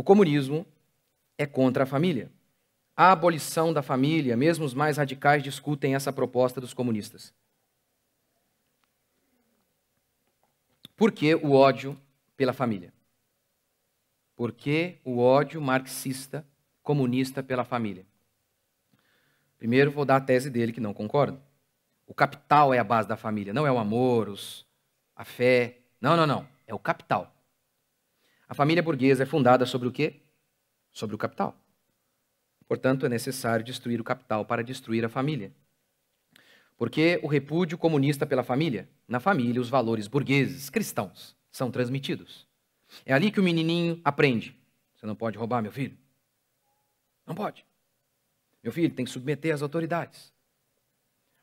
O comunismo é contra a família. A abolição da família, mesmo os mais radicais discutem essa proposta dos comunistas. Por que o ódio pela família? Por que o ódio marxista, comunista pela família? Primeiro, vou dar a tese dele que não concordo. O capital é a base da família, não é o amor, os, a fé. Não, não, não. É o capital. A família burguesa é fundada sobre o quê? Sobre o capital. Portanto, é necessário destruir o capital para destruir a família. porque o repúdio comunista pela família? Na família, os valores burgueses, cristãos, são transmitidos. É ali que o menininho aprende. Você não pode roubar, meu filho. Não pode. Meu filho tem que submeter às autoridades.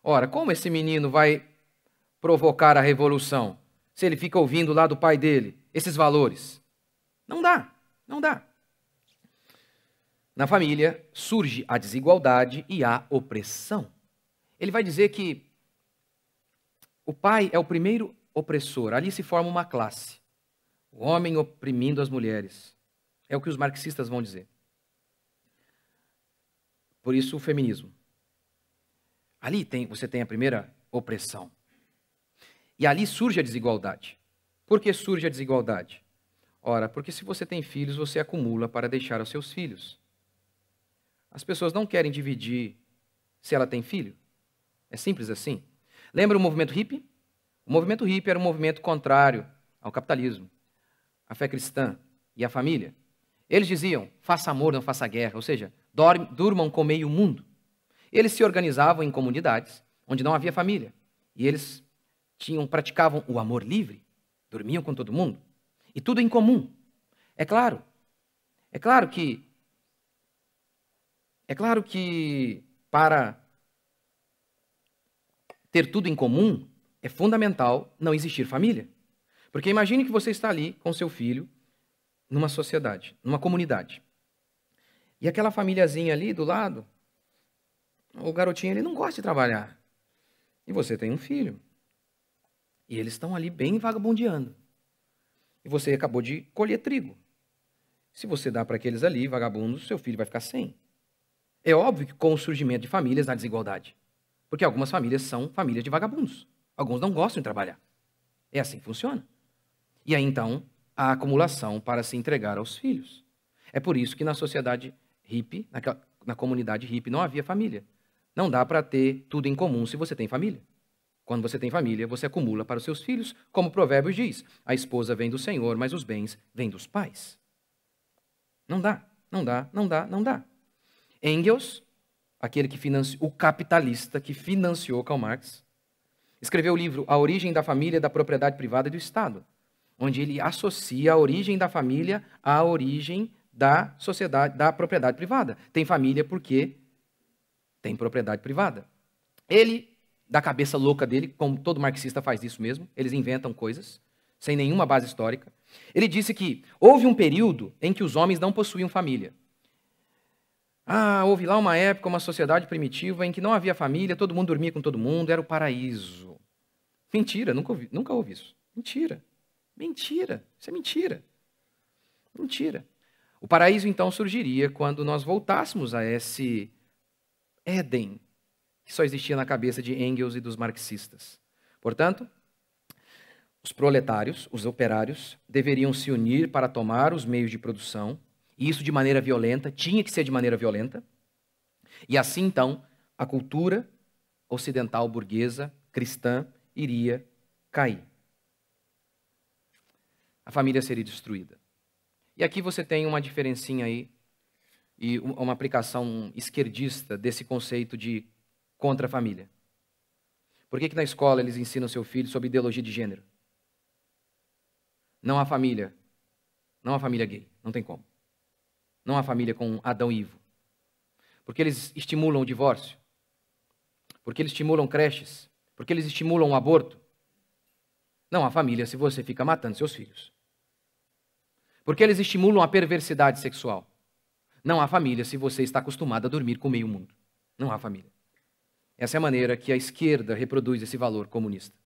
Ora, como esse menino vai provocar a revolução se ele fica ouvindo lá do pai dele esses valores? Não dá, não dá. Na família surge a desigualdade e a opressão. Ele vai dizer que o pai é o primeiro opressor, ali se forma uma classe. O homem oprimindo as mulheres. É o que os marxistas vão dizer. Por isso o feminismo. Ali tem, você tem a primeira opressão. E ali surge a desigualdade. Por que surge a desigualdade? Ora, porque se você tem filhos, você acumula para deixar aos seus filhos. As pessoas não querem dividir se ela tem filho. É simples assim. Lembra o movimento hippie? O movimento hippie era um movimento contrário ao capitalismo, à fé cristã e à família. Eles diziam: faça amor, não faça guerra, ou seja, durmam com meio mundo. Eles se organizavam em comunidades onde não havia família e eles tinham praticavam o amor livre, dormiam com todo mundo. E tudo em comum. É claro. É claro que. É claro que para ter tudo em comum é fundamental não existir família. Porque imagine que você está ali com seu filho numa sociedade, numa comunidade. E aquela famíliazinha ali do lado, o garotinho ele não gosta de trabalhar. E você tem um filho. E eles estão ali bem vagabundeando e você acabou de colher trigo. Se você dá para aqueles ali, vagabundos, seu filho vai ficar sem. É óbvio que com o surgimento de famílias há desigualdade. Porque algumas famílias são famílias de vagabundos. Alguns não gostam de trabalhar. É assim que funciona. E aí então, a acumulação para se entregar aos filhos. É por isso que na sociedade hippie, naquela, na comunidade hippie, não havia família. Não dá para ter tudo em comum se você tem família. Quando você tem família, você acumula para os seus filhos, como o provérbio diz: a esposa vem do Senhor, mas os bens vêm dos pais. Não dá, não dá, não dá, não dá. Engels, aquele que financiou, o capitalista que financiou Karl Marx, escreveu o livro A Origem da Família, da Propriedade Privada e do Estado, onde ele associa a origem da família à origem da sociedade, da propriedade privada. Tem família porque tem propriedade privada. Ele da cabeça louca dele, como todo marxista faz isso mesmo, eles inventam coisas sem nenhuma base histórica. Ele disse que houve um período em que os homens não possuíam família. Ah, houve lá uma época, uma sociedade primitiva em que não havia família, todo mundo dormia com todo mundo, era o paraíso. Mentira, nunca ouvi, nunca houve isso. Mentira. Mentira. Isso é mentira. Mentira. O paraíso então surgiria quando nós voltássemos a esse Éden que só existia na cabeça de Engels e dos marxistas. Portanto, os proletários, os operários, deveriam se unir para tomar os meios de produção, e isso de maneira violenta, tinha que ser de maneira violenta. E assim então, a cultura ocidental burguesa, cristã, iria cair. A família seria destruída. E aqui você tem uma diferencinha aí e uma aplicação esquerdista desse conceito de contra a família? Por que, que na escola eles ensinam seu filho sobre ideologia de gênero? Não há família. Não há família gay. Não tem como. Não há família com Adão e Ivo. Porque eles estimulam o divórcio. Porque eles estimulam creches. Porque eles estimulam o aborto. Não há família se você fica matando seus filhos. Porque eles estimulam a perversidade sexual. Não há família se você está acostumado a dormir com meio mundo. Não há família. Essa é a maneira que a esquerda reproduz esse valor comunista.